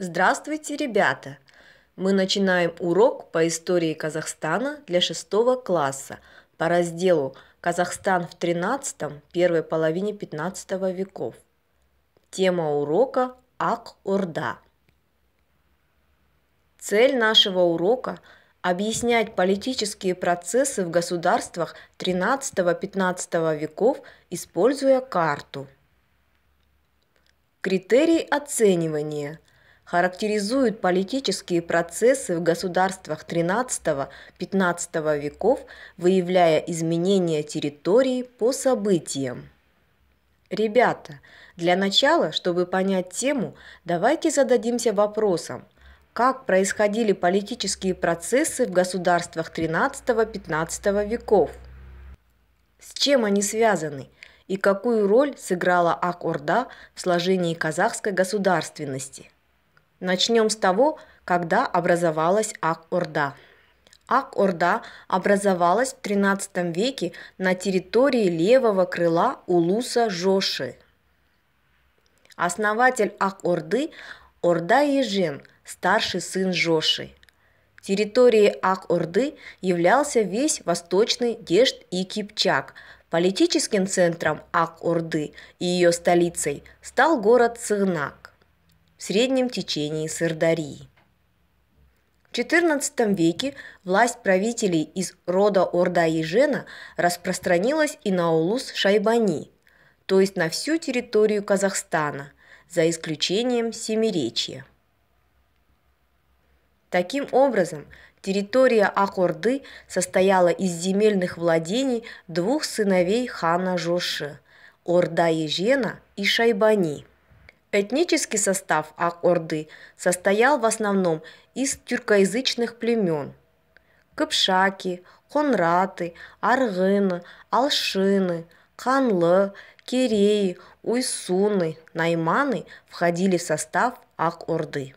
Здравствуйте, ребята! Мы начинаем урок по истории Казахстана для шестого класса по разделу «Казахстан в 13 первой половине 15 веков». Тема урока «Ак-Орда». Цель нашего урока – объяснять политические процессы в государствах 13-15 веков, используя карту. Критерий оценивания – характеризуют политические процессы в государствах XIII-XV веков, выявляя изменения территории по событиям. Ребята, для начала, чтобы понять тему, давайте зададимся вопросом, как происходили политические процессы в государствах XIII-XV веков. С чем они связаны и какую роль сыграла Ак-Орда в сложении казахской государственности – Начнем с того, когда образовалась Ак-Орда. Ак-Орда образовалась в XIII веке на территории левого крыла Улуса Жоши. Основатель Ак-Орды – Орда Ежен, старший сын Жоши. Территорией Ак-Орды являлся весь восточный Дешт и Кипчак. Политическим центром Ак-Орды и ее столицей стал город Цыгнак в среднем течении Сырдарии. В XIV веке власть правителей из рода Орда-Ежена распространилась и на Улус-Шайбани, то есть на всю территорию Казахстана, за исключением Семиречья. Таким образом, территория Акорды состояла из земельных владений двух сыновей хана Жоши – Орда-Ежена и Шайбани – Этнический состав Ак-Орды состоял в основном из тюркоязычных племен – Кыпшаки, Конраты, Аргыны, Алшины, Канлы, Киреи, Уйсуны, Найманы входили в состав Ак-Орды.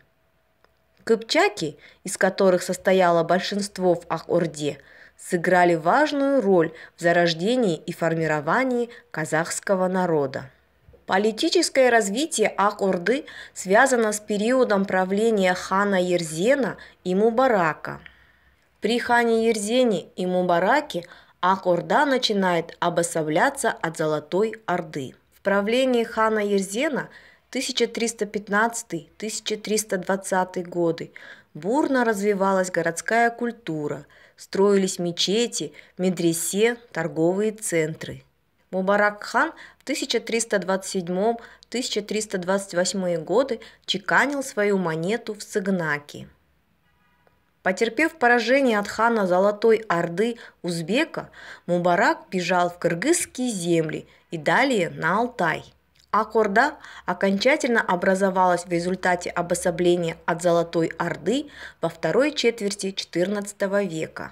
Кыпчаки, из которых состояло большинство в Ак-Орде, сыграли важную роль в зарождении и формировании казахского народа. Политическое развитие Ак-Орды связано с периодом правления хана Ерзена и Мубарака. При хане Ерзене и Мубараке Ак-Орда начинает обособляться от Золотой Орды. В правлении хана Ерзена 1315-1320 годы бурно развивалась городская культура, строились мечети, медресе, торговые центры – Мубарак хан в 1327-1328 годы чеканил свою монету в Сыгнаке. Потерпев поражение от хана Золотой Орды Узбека, Мубарак бежал в кыргызские земли и далее на Алтай. Акорда окончательно образовалась в результате обособления от Золотой Орды во второй четверти XIV века.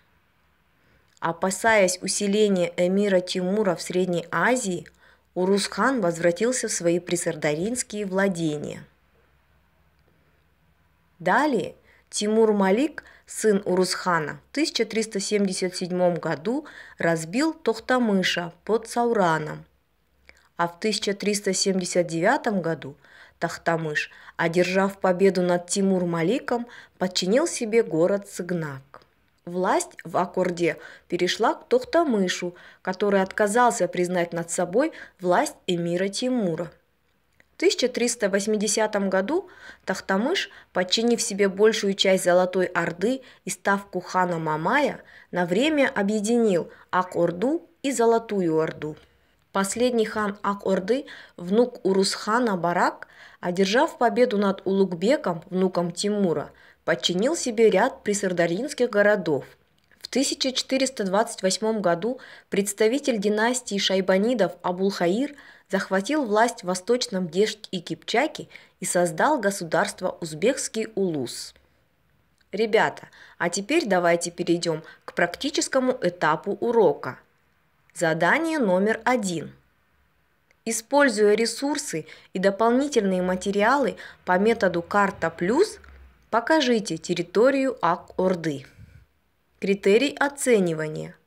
Опасаясь усиления эмира Тимура в Средней Азии, Урусхан возвратился в свои присардаринские владения. Далее Тимур Малик, сын Урусхана, в 1377 году разбил Тохтамыша под Саураном, а в 1379 году Тахтамыш, одержав победу над Тимур Маликом, подчинил себе город Сыгнак. Власть в Аккорде перешла к Тохтамышу, который отказался признать над собой власть эмира Тимура. В 1380 году Тахтамыш, подчинив себе большую часть Золотой Орды и ставку хана Мамая, на время объединил ак и Золотую Орду. Последний хан Ак-Орды, внук Урусхана Барак, одержав победу над Улугбеком, внуком Тимура – подчинил себе ряд присардалинских городов. В 1428 году представитель династии шайбанидов Абулхаир захватил власть в восточном Дешт и Кипчаке и создал государство Узбекский Улус. Ребята, а теперь давайте перейдем к практическому этапу урока. Задание номер один – Используя ресурсы и дополнительные материалы по методу «Карта плюс», Покажите территорию Ак-Орды. Критерий оценивания.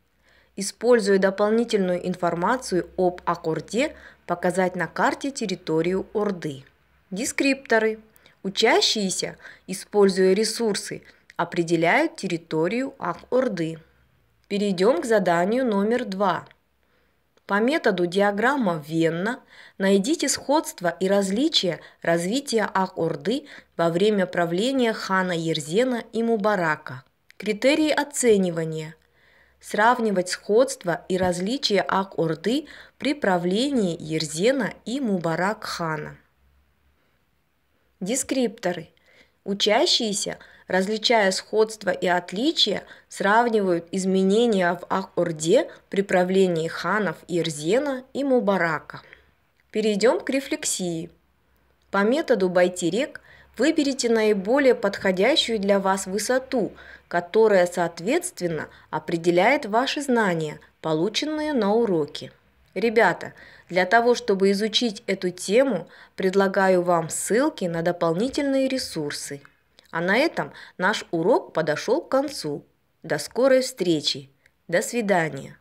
Используя дополнительную информацию об Ак-Орде, показать на карте территорию Орды. Дескрипторы. Учащиеся, используя ресурсы, определяют территорию Ак-Орды. Перейдем к заданию номер два – по методу диаграмма Венна найдите сходство и различия развития Ак-Орды во время правления хана Ерзена и Мубарака. Критерии оценивания. Сравнивать сходство и различия Ак-Орды при правлении Ерзена и Мубарак-хана. Дескрипторы. Учащиеся, различая сходства и отличия, сравнивают изменения в Ах-Орде при правлении ханов Ирзена и Мубарака. Перейдем к рефлексии. По методу Байтерек выберите наиболее подходящую для вас высоту, которая соответственно определяет ваши знания, полученные на уроке. Ребята, для того, чтобы изучить эту тему, предлагаю вам ссылки на дополнительные ресурсы. А на этом наш урок подошел к концу. До скорой встречи. До свидания.